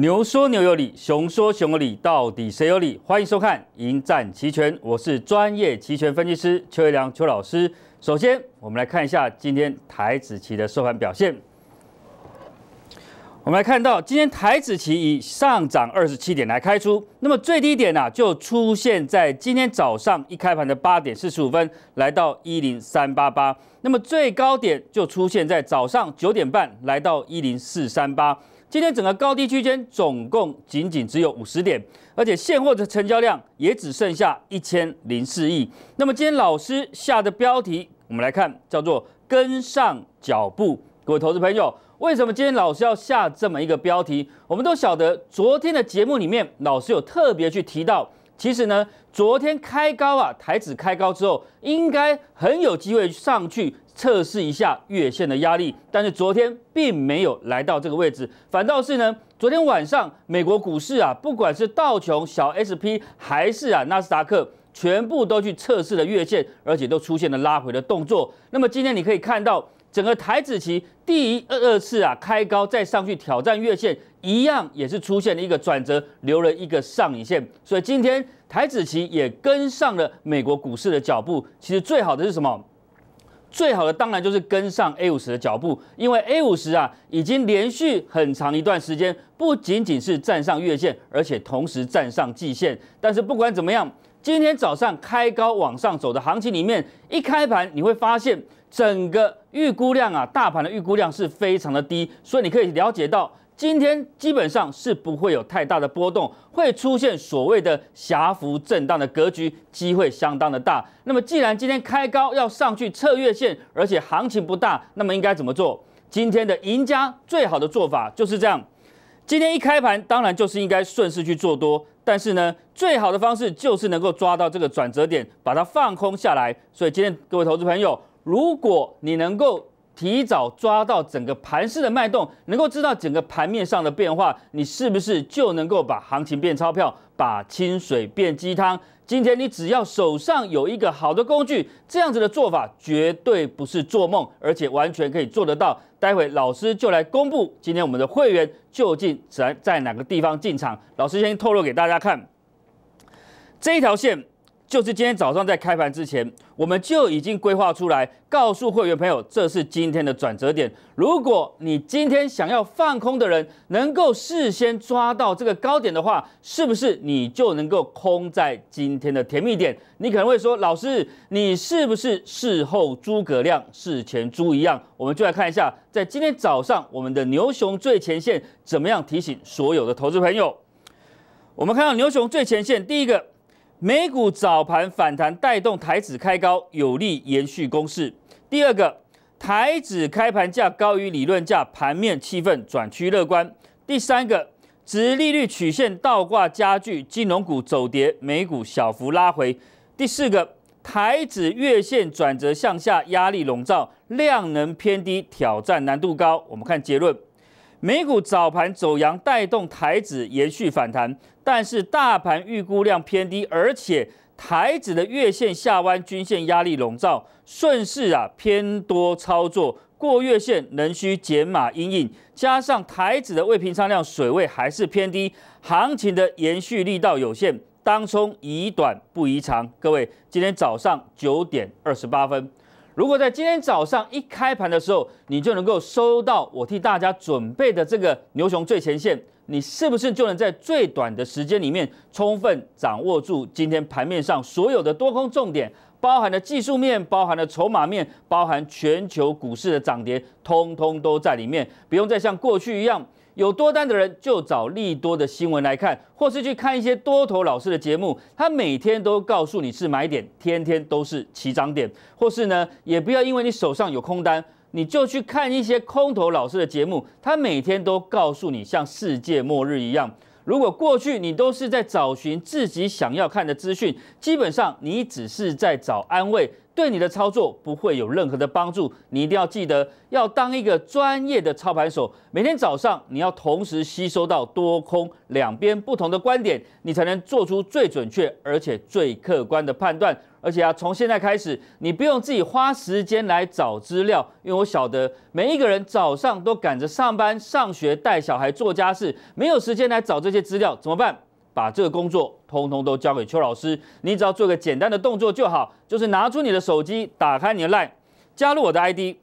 牛说牛有理，熊说熊有理，到底谁有理？欢迎收看《迎战期权》，我是专业期权分析师邱伟良邱老师。首先，我们来看一下今天台子期的收盘表现。我们来看到，今天台子期以上涨二十七点来开出，那么最低点呢，就出现在今天早上一开盘的八点四十五分，来到一零三八八；那么最高点就出现在早上九点半，来到一零四三八。今天整个高低区间总共仅仅只有五十点，而且现货的成交量也只剩下一千零四亿。那么今天老师下的标题，我们来看，叫做“跟上脚步”。各位投资朋友，为什么今天老师要下这么一个标题？我们都晓得，昨天的节目里面，老师有特别去提到。其实呢，昨天开高啊，台指开高之后，应该很有机会上去测试一下月线的压力，但是昨天并没有来到这个位置，反倒是呢，昨天晚上美国股市啊，不管是道琼小 S P 还是啊纳斯达克，全部都去测试了月线，而且都出现了拉回的动作。那么今天你可以看到，整个台指期第二二次啊开高，再上去挑战月线。一样也是出现了一个转折，留了一个上影线，所以今天台子期也跟上了美国股市的脚步。其实最好的是什么？最好的当然就是跟上 A 五十的脚步，因为 A 五十啊已经连续很长一段时间，不仅仅是站上月线，而且同时站上季线。但是不管怎么样，今天早上开高往上走的行情里面，一开盘你会发现整个预估量啊，大盘的预估量是非常的低，所以你可以了解到。今天基本上是不会有太大的波动，会出现所谓的狭幅震荡的格局，机会相当的大。那么，既然今天开高要上去测月线，而且行情不大，那么应该怎么做？今天的赢家最好的做法就是这样：今天一开盘，当然就是应该顺势去做多，但是呢，最好的方式就是能够抓到这个转折点，把它放空下来。所以，今天各位投资朋友，如果你能够，提早抓到整个盘势的脉动，能够知道整个盘面上的变化，你是不是就能够把行情变钞票，把清水变鸡汤？今天你只要手上有一个好的工具，这样子的做法绝对不是做梦，而且完全可以做得到。待会老师就来公布今天我们的会员究竟在在哪个地方进场。老师先透露给大家看这一条线。就是今天早上在开盘之前，我们就已经规划出来，告诉会员朋友，这是今天的转折点。如果你今天想要放空的人，能够事先抓到这个高点的话，是不是你就能够空在今天的甜蜜点？你可能会说，老师，你是不是事后诸葛亮，事前猪一样？我们就来看一下，在今天早上，我们的牛熊最前线怎么样提醒所有的投资朋友？我们看到牛熊最前线第一个。美股早盘反弹带动台指开高，有利延续攻势。第二个，台指开盘价高于理论价，盘面气氛转趋乐观。第三个，指利率曲线倒挂加剧，金融股走跌，美股小幅拉回。第四个，台指月线转折向下，压力笼罩，量能偏低，挑战难度高。我们看结论：美股早盘走阳带动台指延续反弹。但是大盘预估量偏低，而且台指的月线下弯均线压力笼罩，顺势啊偏多操作过月线仍需减码阴影，加上台指的未平仓量水位还是偏低，行情的延续力道有限，当冲宜短不宜长。各位今天早上九点二十八分，如果在今天早上一开盘的时候，你就能够收到我替大家准备的这个牛熊最前线。你是不是就能在最短的时间里面充分掌握住今天盘面上所有的多空重点？包含的技术面，包含的筹码面，包含全球股市的涨跌，通通都在里面。不用再像过去一样，有多单的人就找利多的新闻来看，或是去看一些多头老师的节目，他每天都告诉你是买点，天天都是起涨点，或是呢，也不要因为你手上有空单。你就去看一些空头老师的节目，他每天都告诉你像世界末日一样。如果过去你都是在找寻自己想要看的资讯，基本上你只是在找安慰。对你的操作不会有任何的帮助，你一定要记得要当一个专业的操盘手。每天早上你要同时吸收到多空两边不同的观点，你才能做出最准确而且最客观的判断。而且啊，从现在开始，你不用自己花时间来找资料，因为我晓得每一个人早上都赶着上班、上学、带小孩、做家事，没有时间来找这些资料，怎么办？把这个工作通通都交给邱老师，你只要做个简单的动作就好，就是拿出你的手机，打开你的 LINE，加入我的 ID，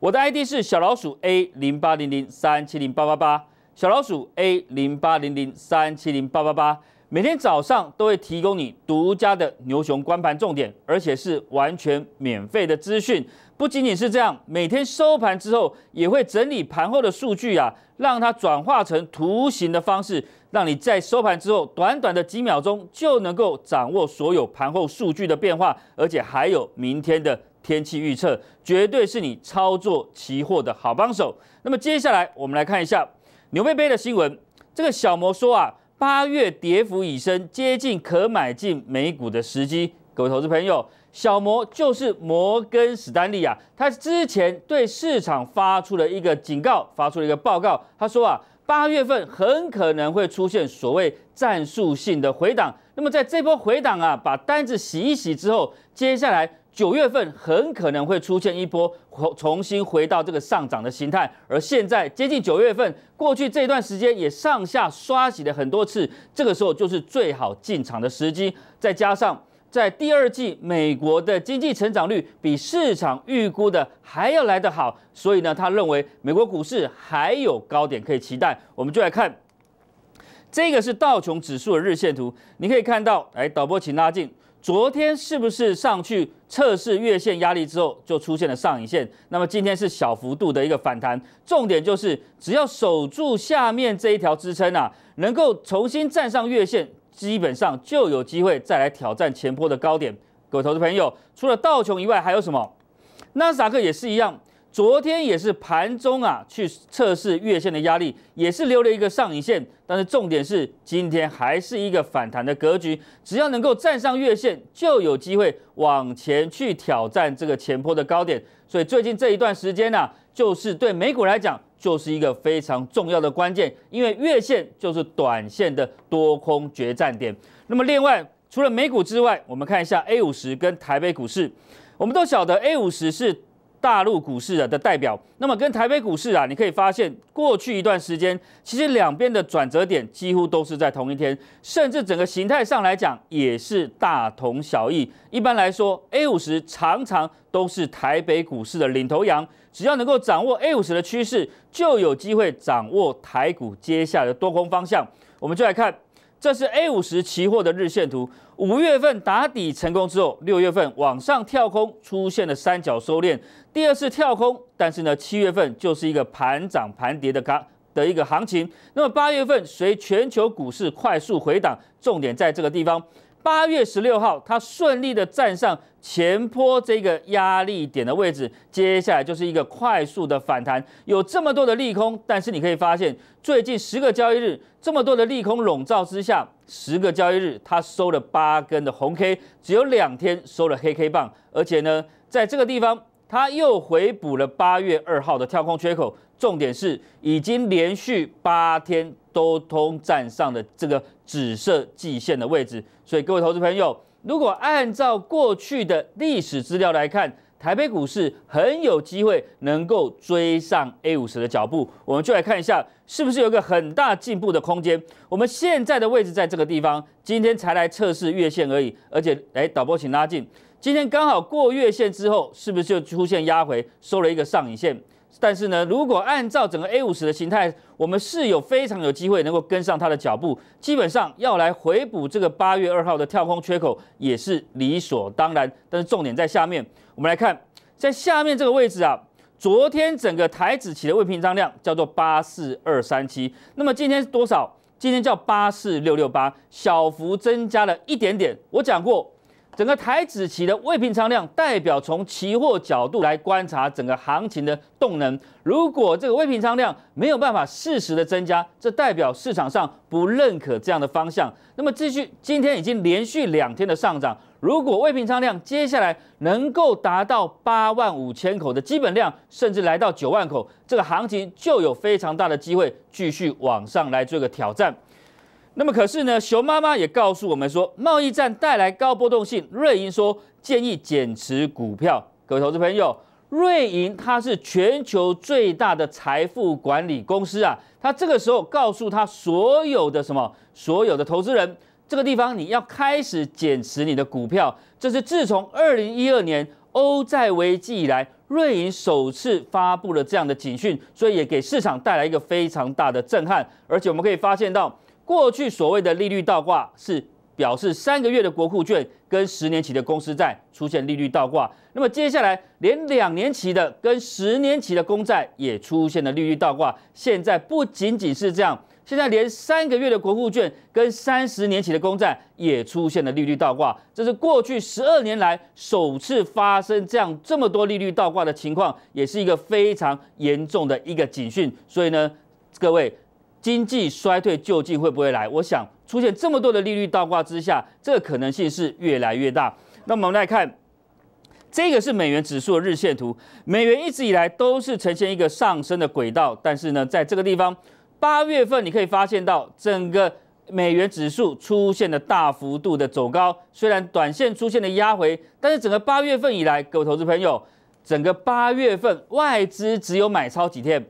我的 ID 是小老鼠 A 零八零零三七零八八八，小老鼠 A 零八零零三七零八八八，每天早上都会提供你独家的牛熊观盘重点，而且是完全免费的资讯。不仅仅是这样，每天收盘之后也会整理盘后的数据啊，让它转化成图形的方式，让你在收盘之后短短的几秒钟就能够掌握所有盘后数据的变化，而且还有明天的天气预测，绝对是你操作期货的好帮手。那么接下来我们来看一下纽贝贝的新闻。这个小魔说啊，八月跌幅已深，接近可买进美股的时机。各位投资朋友。小摩就是摩根史丹利啊，他之前对市场发出了一个警告，发出了一个报告。他说啊，八月份很可能会出现所谓战术性的回档。那么在这波回档啊，把单子洗一洗之后，接下来九月份很可能会出现一波重新回到这个上涨的形态。而现在接近九月份，过去这段时间也上下刷洗了很多次，这个时候就是最好进场的时机。再加上。在第二季，美国的经济成长率比市场预估的还要来得好，所以呢，他认为美国股市还有高点可以期待。我们就来看这个是道琼指数的日线图，你可以看到，哎，导播，请拉近。昨天是不是上去测试月线压力之后，就出现了上影线？那么今天是小幅度的一个反弹，重点就是只要守住下面这一条支撑啊，能够重新站上月线。基本上就有机会再来挑战前坡的高点。各位投资朋友，除了道琼以外，还有什么？纳斯达克也是一样，昨天也是盘中啊去测试月线的压力，也是留了一个上影线。但是重点是今天还是一个反弹的格局，只要能够站上月线，就有机会往前去挑战这个前坡的高点。所以最近这一段时间呢，就是对美股来讲。就是一个非常重要的关键，因为月线就是短线的多空决战点。那么，另外除了美股之外，我们看一下 A 五十跟台北股市。我们都晓得 A 五十是大陆股市的代表，那么跟台北股市啊，你可以发现过去一段时间，其实两边的转折点几乎都是在同一天，甚至整个形态上来讲也是大同小异。一般来说，A 五十常常都是台北股市的领头羊。只要能够掌握 A 五十的趋势，就有机会掌握台股接下来的多空方向。我们就来看，这是 A 五十期货的日线图。五月份打底成功之后，六月份往上跳空出现了三角收敛，第二次跳空，但是呢，七月份就是一个盘涨盘跌的刚的一个行情。那么八月份随全球股市快速回档，重点在这个地方。八月十六号，它顺利的站上前坡这个压力点的位置，接下来就是一个快速的反弹。有这么多的利空，但是你可以发现，最近十个交易日，这么多的利空笼罩之下，十个交易日它收了八根的红 K，只有两天收了黑 K 棒。而且呢，在这个地方，它又回补了八月二号的跳空缺口。重点是，已经连续八天。都通站上的这个紫色季线的位置，所以各位投资朋友，如果按照过去的历史资料来看，台北股市很有机会能够追上 A 五十的脚步，我们就来看一下，是不是有个很大进步的空间。我们现在的位置在这个地方，今天才来测试月线而已，而且，哎，导播请拉近，今天刚好过月线之后，是不是就出现压回，收了一个上影线？但是呢，如果按照整个 A 五十的形态，我们是有非常有机会能够跟上它的脚步。基本上要来回补这个八月二号的跳空缺口，也是理所当然。但是重点在下面，我们来看，在下面这个位置啊，昨天整个台子期的未平仓量叫做八四二三七，那么今天是多少？今天叫八四六六八，小幅增加了一点点。我讲过。整个台指期的未平仓量代表从期货角度来观察整个行情的动能。如果这个未平仓量没有办法适时的增加，这代表市场上不认可这样的方向。那么，继续今天已经连续两天的上涨，如果未平仓量接下来能够达到八万五千口的基本量，甚至来到九万口，这个行情就有非常大的机会继续往上来做个挑战。那么可是呢，熊妈妈也告诉我们说，贸易战带来高波动性。瑞银说建议减持股票。各位投资朋友，瑞银它是全球最大的财富管理公司啊，它这个时候告诉他所有的什么所有的投资人，这个地方你要开始减持你的股票。这是自从二零一二年欧债危机以来，瑞银首次发布了这样的警讯，所以也给市场带来一个非常大的震撼。而且我们可以发现到。过去所谓的利率倒挂是表示三个月的国库券跟十年期的公司债出现利率倒挂，那么接下来连两年期的跟十年期的公债也出现了利率倒挂。现在不仅仅是这样，现在连三个月的国库券跟三十年期的公债也出现了利率倒挂。这是过去十二年来首次发生这样这么多利率倒挂的情况，也是一个非常严重的一个警讯。所以呢，各位。经济衰退究竟会不会来？我想出现这么多的利率倒挂之下，这个可能性是越来越大。那我们来看，这个是美元指数的日线图。美元一直以来都是呈现一个上升的轨道，但是呢，在这个地方，八月份你可以发现到整个美元指数出现了大幅度的走高，虽然短线出现了压回，但是整个八月份以来，各位投资朋友，整个八月份外资只有买超几天。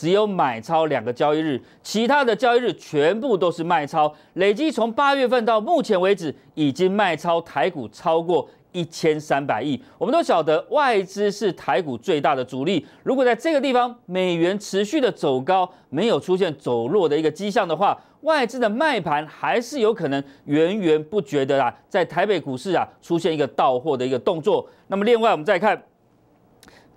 只有买超两个交易日，其他的交易日全部都是卖超。累计从八月份到目前为止，已经卖超台股超过一千三百亿。我们都晓得外资是台股最大的主力。如果在这个地方美元持续的走高，没有出现走弱的一个迹象的话，外资的卖盘还是有可能源源不绝的啊，在台北股市啊出现一个到货的一个动作。那么另外我们再看。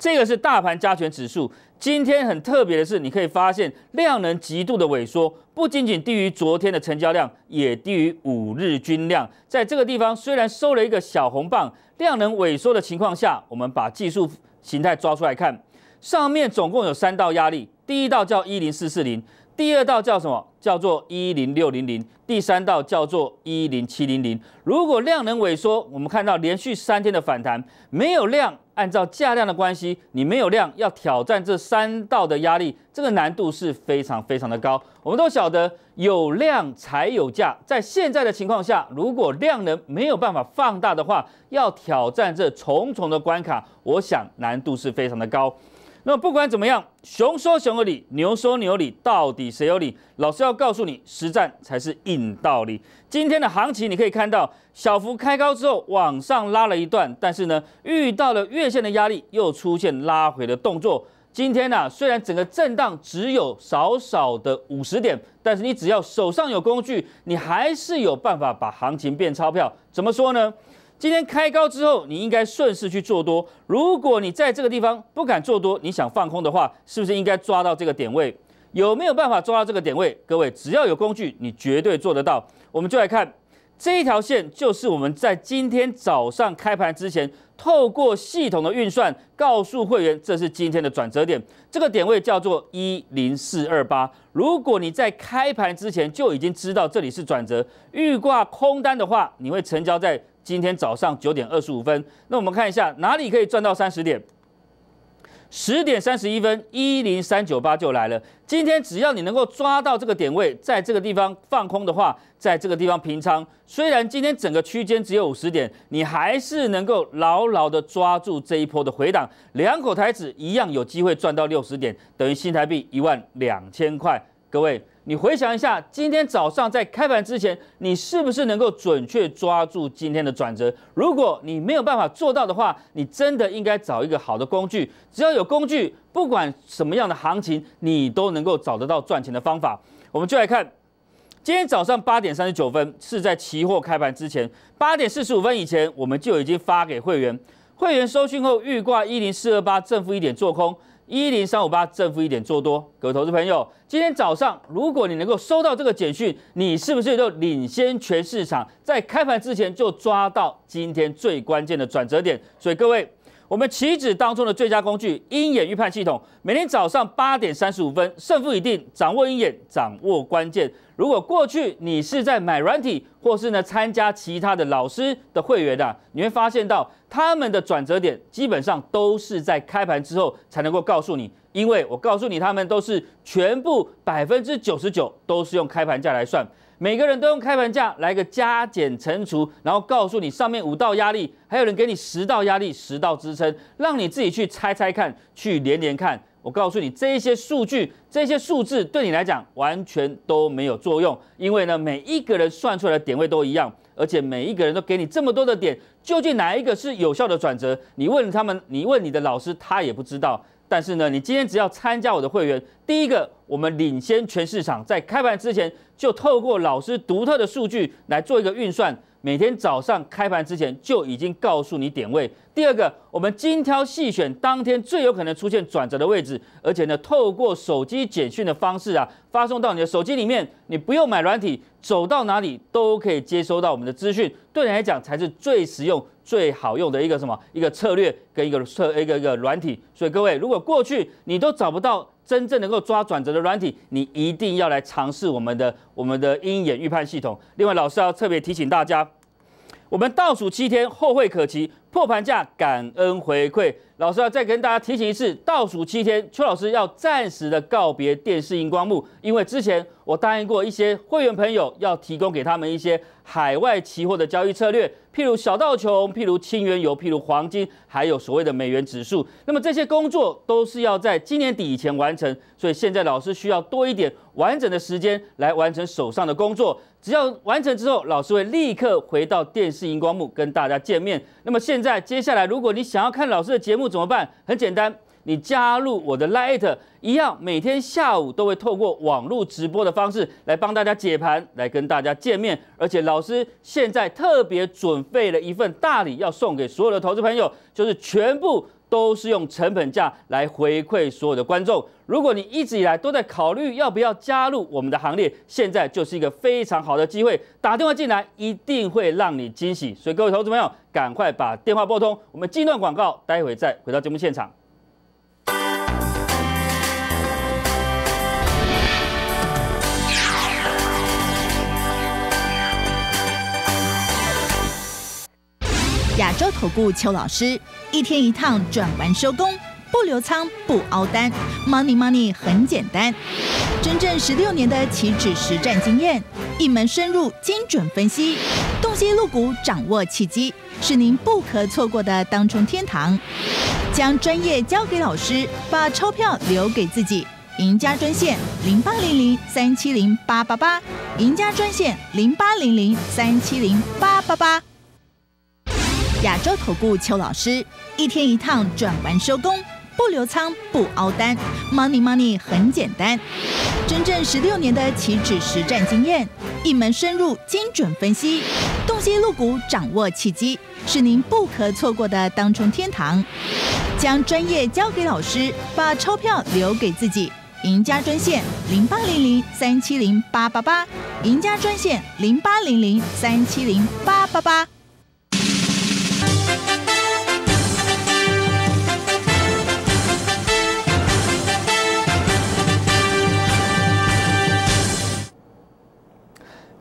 这个是大盘加权指数。今天很特别的是，你可以发现量能极度的萎缩，不仅仅低于昨天的成交量，也低于五日均量。在这个地方虽然收了一个小红棒，量能萎缩的情况下，我们把技术形态抓出来看，上面总共有三道压力，第一道叫一零四四零，第二道叫什么？叫做一零六零零，第三道叫做一零七零零。如果量能萎缩，我们看到连续三天的反弹没有量。按照价量的关系，你没有量要挑战这三道的压力，这个难度是非常非常的高。我们都晓得有量才有价，在现在的情况下，如果量能没有办法放大的话，要挑战这重重的关卡，我想难度是非常的高。那不管怎么样，熊说熊有理，牛说牛有理，到底谁有理？老师要告诉你，实战才是硬道理。今天的行情你可以看到，小幅开高之后往上拉了一段，但是呢，遇到了月线的压力，又出现拉回的动作。今天呢，虽然整个震荡只有少少的五十点，但是你只要手上有工具，你还是有办法把行情变钞票。怎么说呢？今天开高之后，你应该顺势去做多。如果你在这个地方不敢做多，你想放空的话，是不是应该抓到这个点位？有没有办法抓到这个点位？各位只要有工具，你绝对做得到。我们就来看这一条线，就是我们在今天早上开盘之前，透过系统的运算告诉会员，这是今天的转折点。这个点位叫做一零四二八。如果你在开盘之前就已经知道这里是转折，预挂空单的话，你会成交在。今天早上九点二十五分，那我们看一下哪里可以赚到三十点。十点三十一分，一零三九八就来了。今天只要你能够抓到这个点位，在这个地方放空的话，在这个地方平仓，虽然今天整个区间只有五十点，你还是能够牢牢的抓住这一波的回档，两口台子一样有机会赚到六十点，等于新台币一万两千块。各位。你回想一下，今天早上在开盘之前，你是不是能够准确抓住今天的转折？如果你没有办法做到的话，你真的应该找一个好的工具。只要有工具，不管什么样的行情，你都能够找得到赚钱的方法。我们就来看，今天早上八点三十九分是在期货开盘之前，八点四十五分以前我们就已经发给会员，会员收讯后预挂一零四二八正负一点做空。一零三五八，正负一点做多，各位投资朋友，今天早上如果你能够收到这个简讯，你是不是就领先全市场，在开盘之前就抓到今天最关键的转折点？所以各位。我们棋子当中的最佳工具鹰眼预判系统，每天早上八点三十五分，胜负已定，掌握鹰眼，掌握关键。如果过去你是在买软体，或是呢参加其他的老师的会员的，你会发现到他们的转折点基本上都是在开盘之后才能够告诉你，因为我告诉你，他们都是全部百分之九十九都是用开盘价来算。每个人都用开盘价来个加减乘除，然后告诉你上面五道压力，还有人给你十道压力、十道支撑，让你自己去猜猜看，去连连看。我告诉你，这些数据、这些数字对你来讲完全都没有作用，因为呢，每一个人算出来的点位都一样，而且每一个人都给你这么多的点，究竟哪一个是有效的转折？你问他们，你问你的老师，他也不知道。但是呢，你今天只要参加我的会员，第一个，我们领先全市场，在开盘之前就透过老师独特的数据来做一个运算。每天早上开盘之前就已经告诉你点位。第二个，我们精挑细选当天最有可能出现转折的位置，而且呢，透过手机简讯的方式啊，发送到你的手机里面，你不用买软体，走到哪里都可以接收到我们的资讯。对你来讲才是最实用、最好用的一个什么一个策略跟一个策一个一个软体。所以各位，如果过去你都找不到。真正能够抓转折的软体，你一定要来尝试我们的我们的鹰眼预判系统。另外，老师要特别提醒大家，我们倒数七天后会可期破盘价，感恩回馈。老师要再跟大家提醒一次，倒数七天，邱老师要暂时的告别电视荧光幕，因为之前我答应过一些会员朋友，要提供给他们一些海外期货的交易策略，譬如小道琼，譬如清原油，譬如黄金，还有所谓的美元指数。那么这些工作都是要在今年底以前完成，所以现在老师需要多一点完整的时间来完成手上的工作。只要完成之后，老师会立刻回到电视荧光幕跟大家见面。那么现在接下来，如果你想要看老师的节目，怎么办？很简单，你加入我的 Light 一样，每天下午都会透过网络直播的方式来帮大家解盘，来跟大家见面。而且老师现在特别准备了一份大礼要送给所有的投资朋友，就是全部。都是用成本价来回馈所有的观众。如果你一直以来都在考虑要不要加入我们的行列，现在就是一个非常好的机会。打电话进来，一定会让你惊喜。所以各位投资朋友，赶快把电话拨通。我们进段广告，待会再回到节目现场。亚洲投顾邱老师一天一趟转完收工，不留仓不凹单，money money 很简单。真正十六年的旗帜实战经验，一门深入精准分析，洞悉露股掌握契机，是您不可错过的当冲天堂。将专业交给老师，把钞票留给自己。赢家专线零八零零三七零八八八，赢家专线零八零零三七零八八八。亚洲头部邱老师，一天一趟转完收工，不留仓不凹单，money money 很简单。真正十六年的岂止实战经验，一门深入精准分析，洞悉入股掌握契机，是您不可错过的当冲天堂。将专业交给老师，把钞票留给自己。赢家专线零八零零三七零八八八，赢家专线零八零零三七零八八八。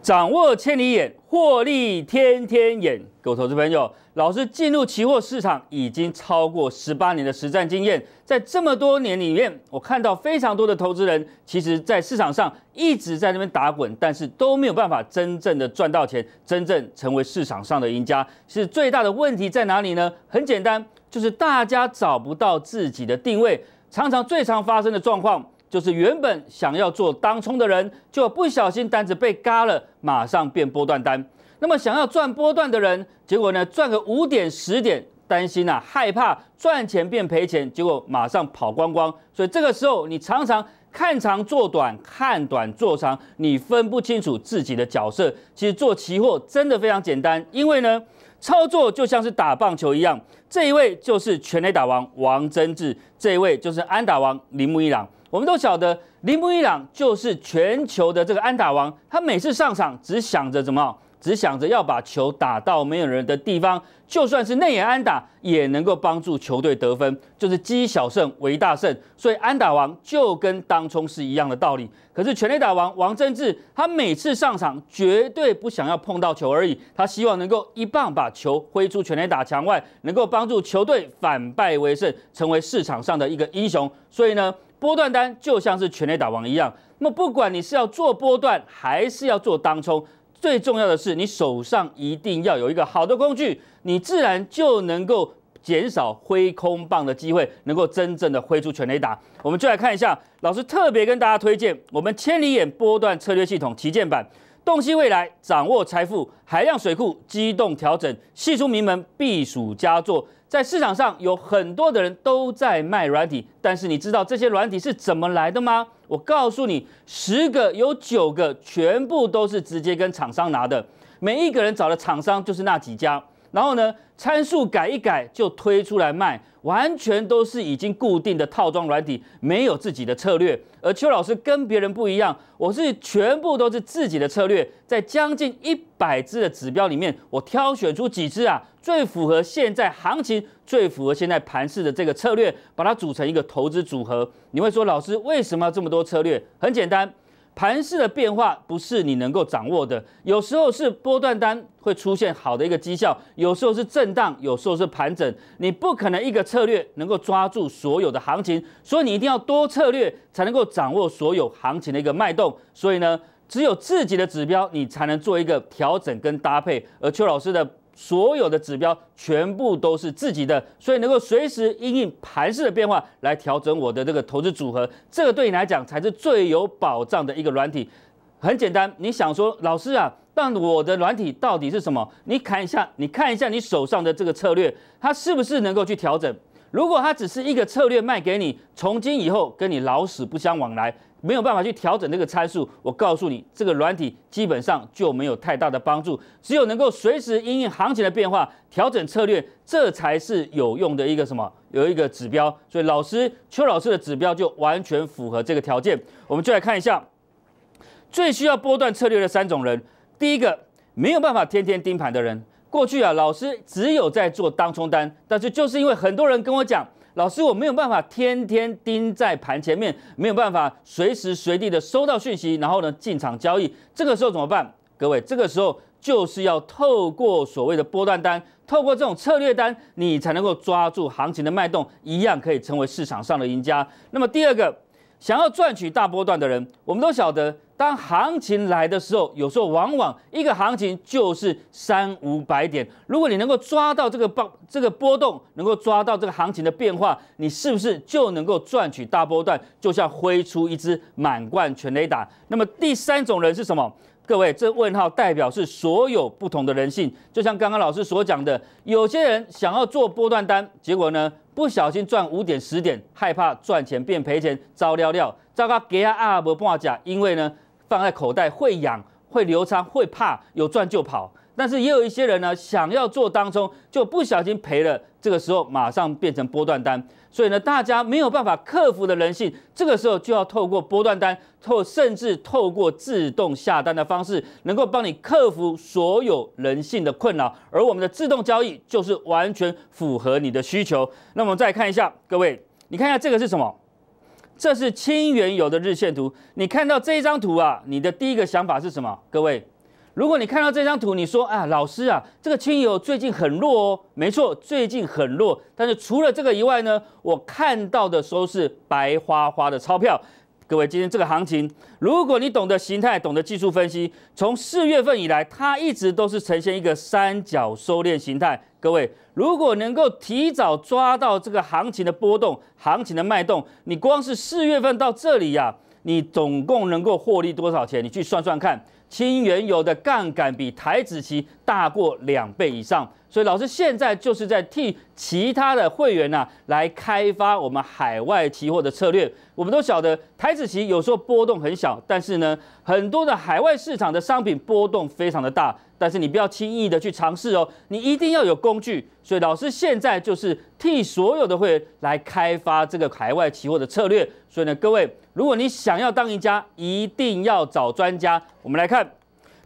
掌握千里眼，获利天天眼。各位投资朋友，老师进入期货市场已经超过十八年的实战经验，在这么多年里面，我看到非常多的投资人，其实在市场上一直在那边打滚，但是都没有办法真正的赚到钱，真正成为市场上的赢家。是最大的问题在哪里呢？很简单，就是大家找不到自己的定位。常常最常发生的状况。就是原本想要做当冲的人，就不小心单子被嘎了，马上变波段单。那么想要赚波段的人，结果呢赚个五点十点，担心呐害怕赚钱变赔钱，结果马上跑光光。所以这个时候你常常看长做短，看短做长，你分不清楚自己的角色。其实做期货真的非常简单，因为呢操作就像是打棒球一样。这一位就是全垒打王王贞治，这一位就是安打王铃木一朗。我们都晓得，铃木一朗就是全球的这个安打王。他每次上场，只想着怎么，只想着要把球打到没有人的地方。就算是内野安打，也能够帮助球队得分，就是积小胜为大胜。所以安打王就跟当冲是一样的道理。可是全垒打王王贞治，他每次上场，绝对不想要碰到球而已。他希望能够一棒把球挥出全垒打墙外，能够帮助球队反败为胜，成为市场上的一个英雄。所以呢。波段单就像是全垒打王一样，那么不管你是要做波段还是要做当冲，最重要的是你手上一定要有一个好的工具，你自然就能够减少挥空棒的机会，能够真正的挥出全垒打。我们就来看一下，老师特别跟大家推荐我们千里眼波段策略系统旗舰版，洞悉未来，掌握财富，海量水库，机动调整，戏出名门必属佳作。在市场上有很多的人都在卖软体，但是你知道这些软体是怎么来的吗？我告诉你，十个有九个全部都是直接跟厂商拿的，每一个人找的厂商就是那几家。然后呢，参数改一改就推出来卖，完全都是已经固定的套装软体，没有自己的策略。而邱老师跟别人不一样，我是全部都是自己的策略，在将近一百只的指标里面，我挑选出几只啊，最符合现在行情，最符合现在盘势的这个策略，把它组成一个投资组合。你会说，老师为什么要这么多策略？很简单。盘势的变化不是你能够掌握的，有时候是波段单会出现好的一个绩效，有时候是震荡，有时候是盘整，你不可能一个策略能够抓住所有的行情，所以你一定要多策略才能够掌握所有行情的一个脉动，所以呢，只有自己的指标你才能做一个调整跟搭配，而邱老师的。所有的指标全部都是自己的，所以能够随时应应盘势的变化来调整我的这个投资组合。这个对你来讲才是最有保障的一个软体。很简单，你想说，老师啊，但我的软体到底是什么？你看一下，你看一下你手上的这个策略，它是不是能够去调整？如果它只是一个策略卖给你，从今以后跟你老死不相往来。没有办法去调整这个参数，我告诉你，这个软体基本上就没有太大的帮助。只有能够随时应行情的变化调整策略，这才是有用的一个什么？有一个指标。所以老师邱老师的指标就完全符合这个条件。我们就来看一下最需要波段策略的三种人。第一个没有办法天天盯盘的人，过去啊，老师只有在做当冲单，但是就是因为很多人跟我讲。老师，我没有办法天天盯在盘前面，没有办法随时随地的收到讯息，然后呢进场交易，这个时候怎么办？各位，这个时候就是要透过所谓的波段单，透过这种策略单，你才能够抓住行情的脉动，一样可以成为市场上的赢家。那么第二个。想要赚取大波段的人，我们都晓得，当行情来的时候，有时候往往一个行情就是三五百点。如果你能够抓到这个波，这个波动，能够抓到这个行情的变化，你是不是就能够赚取大波段？就像挥出一支满贯全雷打。那么第三种人是什么？各位，这问号代表是所有不同的人性。就像刚刚老师所讲的，有些人想要做波段单，结果呢？不小心赚五点十点，害怕赚钱变赔钱，糟料料，糟糕，给他阿伯半价，因为呢，放在口袋会痒，会流长，会怕有赚就跑。但是也有一些人呢，想要做当中就不小心赔了，这个时候马上变成波段单，所以呢，大家没有办法克服的人性，这个时候就要透过波段单，透甚至透过自动下单的方式，能够帮你克服所有人性的困扰。而我们的自动交易就是完全符合你的需求。那我们再看一下，各位，你看一下这个是什么？这是清原油的日线图。你看到这一张图啊，你的第一个想法是什么？各位？如果你看到这张图，你说啊，老师啊，这个亲友最近很弱哦。没错，最近很弱。但是除了这个以外呢，我看到的都是白花花的钞票。各位，今天这个行情，如果你懂得形态，懂得技术分析，从四月份以来，它一直都是呈现一个三角收敛形态。各位，如果能够提早抓到这个行情的波动、行情的脉动，你光是四月份到这里呀，你总共能够获利多少钱？你去算算看。新原油的杠杆比台子期大过两倍以上，所以老师现在就是在替其他的会员呐来开发我们海外期货的策略。我们都晓得台子期有时候波动很小，但是呢，很多的海外市场的商品波动非常的大。但是你不要轻易的去尝试哦，你一定要有工具。所以老师现在就是替所有的会员来开发这个海外期货的策略。所以呢，各位，如果你想要当赢家，一定要找专家。我们来看，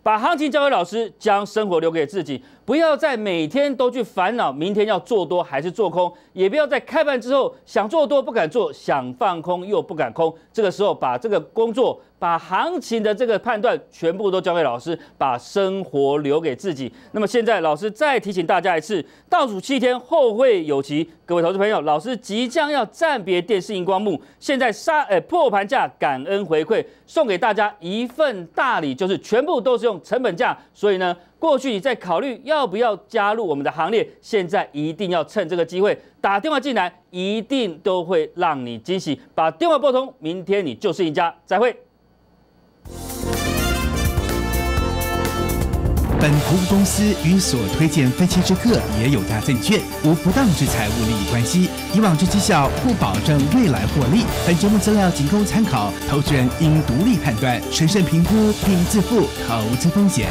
把行情交给老师，将生活留给自己。不要再每天都去烦恼明天要做多还是做空，也不要在开盘之后想做多不敢做，想放空又不敢空。这个时候把这个工作、把行情的这个判断全部都交给老师，把生活留给自己。那么现在老师再提醒大家一次，倒数七天，后会有期，各位投资朋友，老师即将要暂别电视荧光幕。现在杀，呃，破盘价感恩回馈，送给大家一份大礼，就是全部都是用成本价，所以呢。过去你在考虑要不要加入我们的行列，现在一定要趁这个机会打电话进来，一定都会让你惊喜。把电话拨通，明天你就是赢家。再会。本服资公司与所推荐分期之客也有大证券无不当之财务利益关系，以往之绩效不保证未来获利。本节目资料仅供参考，投资人应独立判断、审慎评估并自负投资风险。